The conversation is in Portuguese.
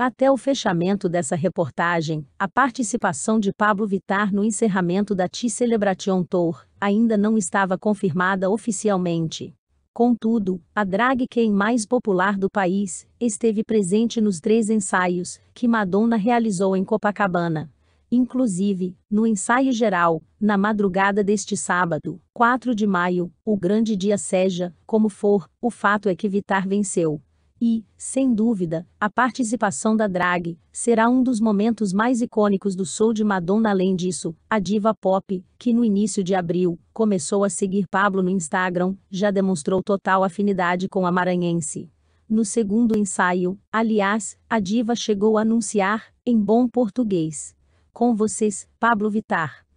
Até o fechamento dessa reportagem, a participação de Pablo Vitar no encerramento da T-Celebration Tour ainda não estava confirmada oficialmente. Contudo, a drag queen mais popular do país esteve presente nos três ensaios que Madonna realizou em Copacabana. Inclusive, no ensaio geral, na madrugada deste sábado, 4 de maio, o grande dia seja, como for, o fato é que Vitar venceu. E, sem dúvida, a participação da drag será um dos momentos mais icônicos do show de Madonna. Além disso, a diva pop, que no início de abril começou a seguir Pablo no Instagram, já demonstrou total afinidade com a maranhense. No segundo ensaio, aliás, a diva chegou a anunciar, em bom português: Com vocês, Pablo Vitar.